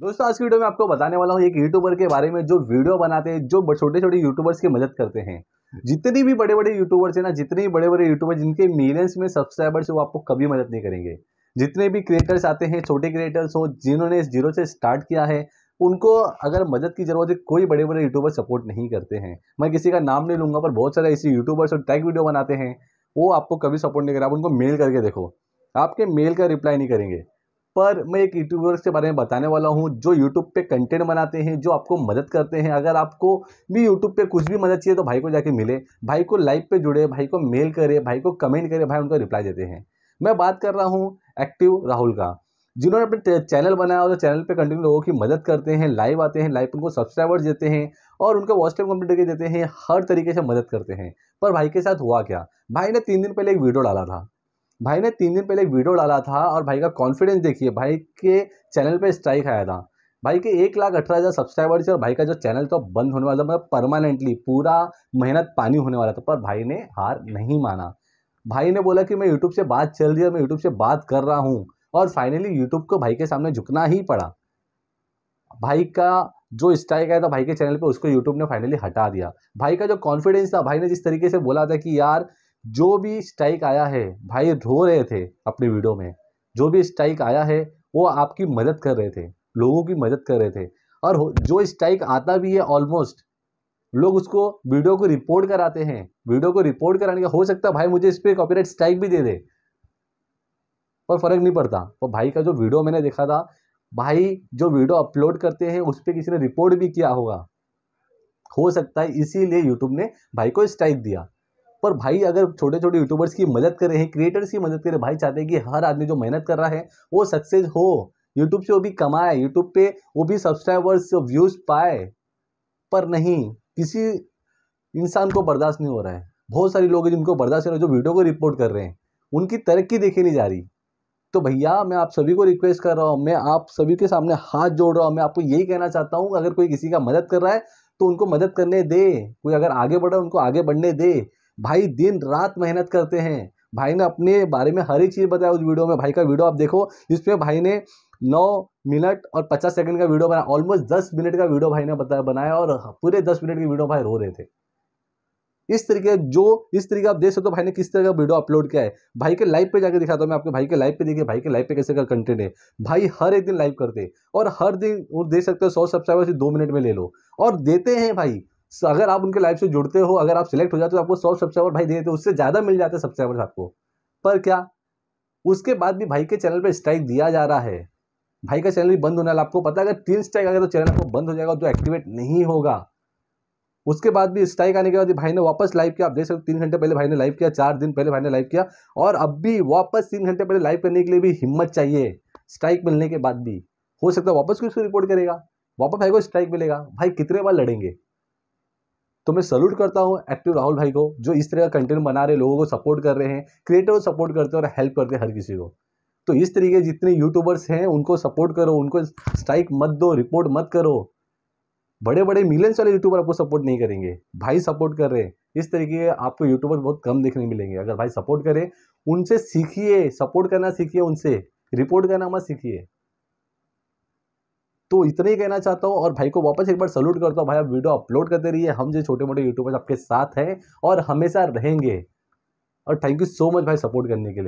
दोस्तों आज की वीडियो में आपको बताने वाला हूँ एक यूट्यूबर के बारे में जो वीडियो बनाते हैं जो छोटे छोटे यूट्यूबर्स की मदद करते हैं जितने भी बड़े बड़े यूट्यूबर्स हैं ना जितने भी बड़े बड़े यूट्यूबर जिनके मिलियंस में सब्सक्राइबर्स वो आपको कभी मदद नहीं करेंगे जितने भी क्रिएटर्स आते हैं छोटे क्रिएटर्स हो जिन्होंने जीरो से स्टार्ट किया है उनको अगर मदद की जरूरत है कोई बड़े बड़े यूट्यूबर सपोर्ट नहीं करते हैं मैं किसी का नाम नहीं लूंगा पर बहुत सारे ऐसे यूट्यूबर्स और टैग वीडियो बनाते हैं वो आपको कभी सपोर्ट नहीं करें आप उनको मेल करके देखो आपके मेल का रिप्लाई नहीं करेंगे पर मैं एक यूट्यूबर्स के बारे में बताने वाला हूँ जो यूट्यूब पे कंटेंट बनाते हैं जो आपको मदद करते हैं अगर आपको भी यूट्यूब पे कुछ भी मदद चाहिए तो भाई को जाके मिले भाई को लाइव पे जुड़े भाई को मेल करे भाई को कमेंट करे भाई उनको रिप्लाई देते हैं मैं बात कर रहा हूँ एक्टिव राहुल का जिन्होंने अपने चैनल बनाया और चैनल पे कंटिन्यू लोगों की मदद करते हैं लाइव आते हैं लाइव उनको सब्सक्राइबर्स देते हैं और उनका वॉच टाइम कंप्लीट करके देते हैं हर तरीके से मदद करते हैं पर भाई के साथ हुआ क्या भाई ने तीन दिन पहले एक वीडियो डाला था भाई ने तीन दिन पहले एक वीडियो डाला था और भाई का कॉन्फिडेंस देखिए भाई के चैनल पे स्ट्राइक आया था भाई के एक लाख अठारह हज़ार सब्सक्राइबर्स और भाई का जो चैनल तो बंद होने वाला था मतलब परमानेंटली पूरा मेहनत पानी होने वाला था पर भाई ने हार नहीं माना भाई ने बोला कि मैं यूट्यूब से बात चल रही है मैं यूट्यूब से बात कर रहा हूँ और फाइनली यूट्यूब को भाई के सामने झुकना ही पड़ा भाई का जो स्ट्राइक आया था भाई के चैनल पे उसको यूट्यूब ने फाइनली हटा दिया भाई का जो कॉन्फिडेंस था भाई ने जिस तरीके से बोला था कि यार जो भी स्ट्राइक आया है भाई रो रहे थे अपनी वीडियो में जो भी स्ट्राइक आया है वो आपकी मदद कर रहे थे लोगों की मदद कर रहे थे और जो स्ट्राइक आता भी है ऑलमोस्ट लोग उसको वीडियो को रिपोर्ट कराते हैं वीडियो को रिपोर्ट कराने का हो सकता है भाई मुझे इस पर कॉपीराइट स्ट्राइक भी दे दे पर फर्क नहीं पड़ता और भाई का जो वीडियो मैंने देखा था भाई जो वीडियो अपलोड करते हैं उस पर किसी ने रिपोर्ट भी किया होगा हो सकता है इसीलिए यूट्यूब ने भाई को स्ट्राइक दिया पर भाई अगर छोटे छोटे यूट्यूबर्स की मदद कर रहे हैं क्रिएटर्स की मदद करें भाई चाहते हैं कि हर आदमी जो मेहनत कर रहा है वो सक्सेस हो यूट्यूब से वो भी कमाए यूट्यूब पे वो भी सब्सक्राइबर्स व्यूज़ पाए पर नहीं किसी इंसान को बर्दाश्त नहीं हो रहा है बहुत सारे लोग हैं जिनको बर्दाश्त नहीं हो जो वीडियो को रिपोर्ट कर रहे हैं उनकी तरक्की देखी नहीं जा रही तो भैया मैं आप सभी को रिक्वेस्ट कर रहा हूँ मैं आप सभी के सामने हाथ जोड़ रहा हूँ मैं आपको यही कहना चाहता हूँ अगर कोई किसी का मदद कर रहा है तो उनको मदद करने दे कोई अगर आगे बढ़ रहा है उनको आगे बढ़ने दे भाई दिन रात मेहनत करते हैं भाई ने अपने बारे में हर एक चीज़ बताया उस वीडियो में भाई का वीडियो आप देखो इसमें भाई ने नौ मिनट और पचास सेकंड का वीडियो बनाया ऑलमोस्ट दस मिनट का वीडियो भाई ने बताया बनाया और पूरे दस मिनट की वीडियो भाई रो रहे थे इस तरीके जो इस तरीके आप देख सकते हो भाई ने किस तरह का वीडियो अपलोड किया है भाई के लाइव पे जाकर दिखाता हूँ मैं आपके भाई के लाइव पे देखिए भाई के लाइव पे कैसे का कंटेंट है भाई हर एक दिन लाइव करते हैं और हर दिन वो देख सकते हो सौ सब्सक्राइबर से दो मिनट में ले लो और देते हैं भाई अगर आप उनके लाइफ से जुड़ते हो अगर आप सिलेक्ट हो जाते हो तो आपको सौ सब्सक्राइबर भाई दे देते उससे ज़्यादा मिल जाते हैं सब्सक्राइबर्स आपको पर क्या उसके बाद भी भाई के चैनल पर स्ट्राइक दिया जा रहा है भाई का चैनल भी बंद होने वाला आपको पता है अगर तीन स्ट्राइक आ गया तो चैनल आपको बंद हो जाएगा तो एक्टिवेट नहीं होगा उसके बाद भी स्ट्राइक आने के बाद भाई ने वापस लाइव किया आप देख सकते हो तीन घंटे पहले भाई ने लाइव किया चार दिन पहले भाई ने लाइव किया और अब भी वापस तीन घंटे पहले लाइव करने के लिए भी हिम्मत चाहिए स्ट्राइक मिलने के बाद भी हो सकता है वापस किसको रिपोर्ट करेगा वापस भाई को स्ट्राइक मिलेगा भाई कितने बार लड़ेंगे तो मैं सल्यूट करता हूँ एक्टिव राहुल भाई को जो इस तरह का कंटेंट बना रहे लोगों को सपोर्ट कर रहे हैं क्रिएटर को सपोर्ट करते हैं और हेल्प करते हैं हर किसी को तो इस तरीके जितने यूट्यूबर्स हैं उनको सपोर्ट करो उनको स्ट्राइक मत दो रिपोर्ट मत करो बड़े बड़े मिलियंस वाले यूट्यूबर आपको सपोर्ट नहीं करेंगे भाई सपोर्ट कर रहे हैं इस तरीके के आपको यूट्यूबर बहुत कम देखने मिलेंगे अगर भाई सपोर्ट करें उनसे सीखिए सपोर्ट करना सीखिए उनसे रिपोर्ट करना मत सीखिए तो इतना ही कहना चाहता हूँ और भाई को वापस एक बार सल्यूट करता हूँ भाई आप वीडियो अपलोड करते रहिए हम जो छोटे मोटे यूट्यूबर्स आपके साथ हैं और हमेशा रहेंगे और थैंक यू सो मच भाई सपोर्ट करने के लिए